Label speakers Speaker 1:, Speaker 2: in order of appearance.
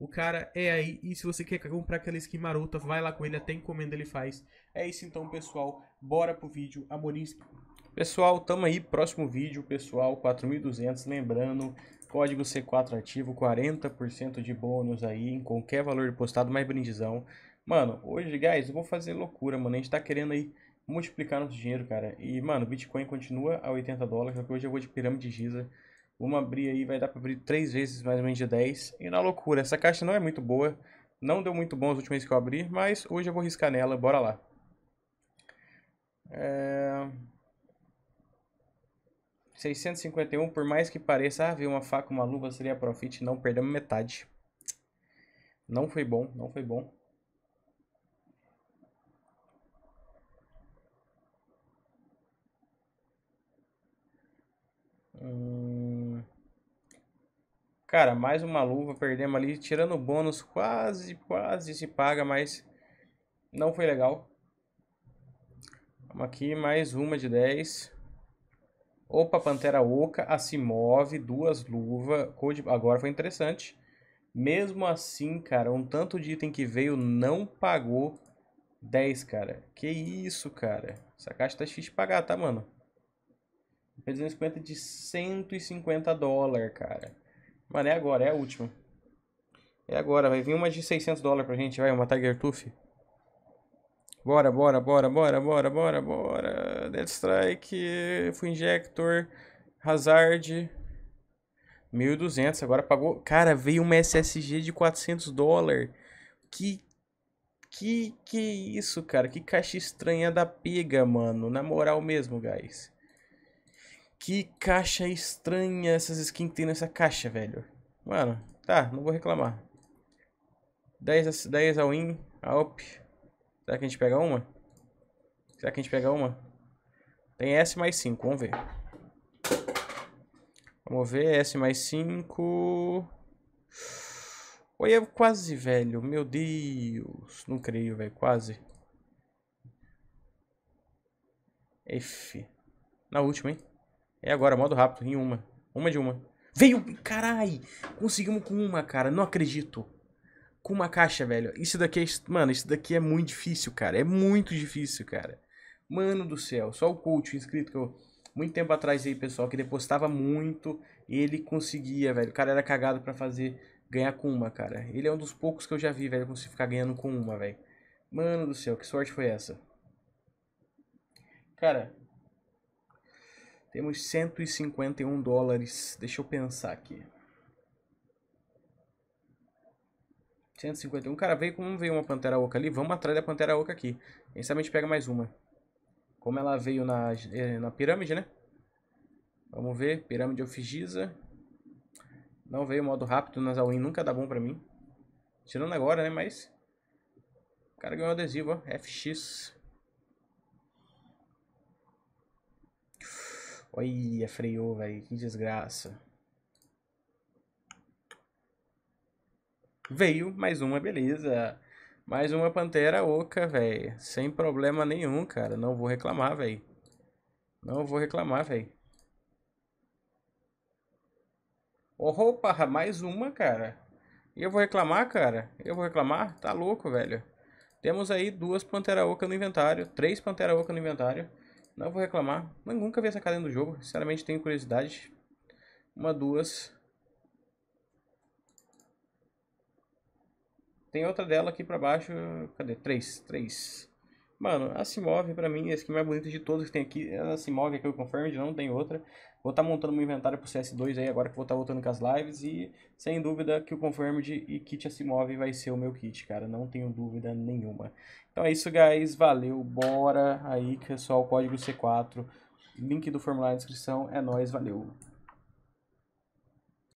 Speaker 1: o cara é aí, e se você quer comprar aquela skin marota, vai lá com ele, até encomenda ele faz. É isso então, pessoal. Bora pro vídeo. Amorim. Pessoal, tamo aí. Próximo vídeo, pessoal, 4.200. Lembrando, código C4 ativo, 40% de bônus aí em qualquer valor postado, mais brindizão. Mano, hoje, guys, eu vou fazer loucura, mano. A gente tá querendo aí multiplicar nosso dinheiro, cara. E, mano, Bitcoin continua a 80 dólares, só que hoje eu vou de pirâmide Giza. Vamos abrir aí, vai dar para abrir três vezes mais ou menos de 10. E na loucura, essa caixa não é muito boa. Não deu muito bom as últimas que eu abri, mas hoje eu vou riscar nela, bora lá. É... 651, por mais que pareça, ah, veio uma faca, uma luva, seria profit, não perdemos metade. Não foi bom, não foi bom. Cara, mais uma luva, perdemos ali, tirando o bônus, quase, quase se paga, mas não foi legal. Vamos aqui, mais uma de 10. Opa, Pantera Oca, a se move, duas luvas, agora foi interessante. Mesmo assim, cara, um tanto de item que veio não pagou 10, cara. Que isso, cara. Essa caixa tá difícil de pagar, tá, mano? 250 de 150 dólares, cara. Mano, é agora, é a última. É agora, vai vir uma de 600 dólares pra gente, vai, uma Tiger Tooth. Bora, bora, bora, bora, bora, bora, bora. Dead Strike, Full Injector, Hazard. 1.200, agora pagou. Cara, veio uma SSG de 400 dólares. Que. Que que isso, cara? Que caixa estranha da pega, mano. Na moral mesmo, guys. Que caixa estranha essas skins tem nessa caixa, velho. Mano, tá, não vou reclamar. 10 a, 10 a win, a up. Será que a gente pega uma? Será que a gente pega uma? Tem S mais 5, vamos ver. Vamos ver, S mais 5... Oi, é quase, velho. Meu Deus. Não creio, velho. Quase. F. Na última, hein? É agora, modo rápido, em uma. Uma de uma. Veio, carai! Conseguimos com uma, cara, não acredito. Com uma caixa, velho. Isso daqui é, mano, isso daqui é muito difícil, cara. É muito difícil, cara. Mano do céu, só o coach inscrito que eu muito tempo atrás aí, pessoal, que depositava muito, ele conseguia, velho. O cara era cagado para fazer ganhar com uma, cara. Ele é um dos poucos que eu já vi, velho, conseguir ficar ganhando com uma, velho. Mano do céu, que sorte foi essa? Cara, temos 151 dólares. Deixa eu pensar aqui. 151. Cara, veio como veio uma Pantera Oca ali. Vamos atrás da Pantera Oca aqui. Quem sabe a gente pega mais uma. Como ela veio na, é, na pirâmide, né? Vamos ver. Pirâmide of Giza. Não veio modo rápido nas all Nunca dá bom pra mim. Tirando agora, né? Mas... O cara ganhou adesivo, ó. FX. Olha, freou, velho. Que desgraça. Veio mais uma, beleza. Mais uma Pantera Oca, velho. Sem problema nenhum, cara. Não vou reclamar, velho. Não vou reclamar, velho. Opa, mais uma, cara. E eu vou reclamar, cara? Eu vou reclamar? Tá louco, velho. Temos aí duas Pantera Oca no inventário. Três Pantera Oca no inventário. Não vou reclamar. nunca vi essa cadeia do jogo. Sinceramente, tenho curiosidade. Uma, duas. Tem outra dela aqui pra baixo. Cadê? Três. Três. Mano, a move pra mim, é a skin mais bonita de todas que tem aqui. A move aqui, o Confirmed, não tem outra. Vou estar tá montando meu inventário para o CS2 aí agora que vou estar tá voltando com as lives e sem dúvida que o Confirmed e Kit Asimov vai ser o meu kit, cara, não tenho dúvida nenhuma. Então é isso, guys, valeu, bora aí, pessoal, é código C4, link do formulário de inscrição, é nóis, valeu!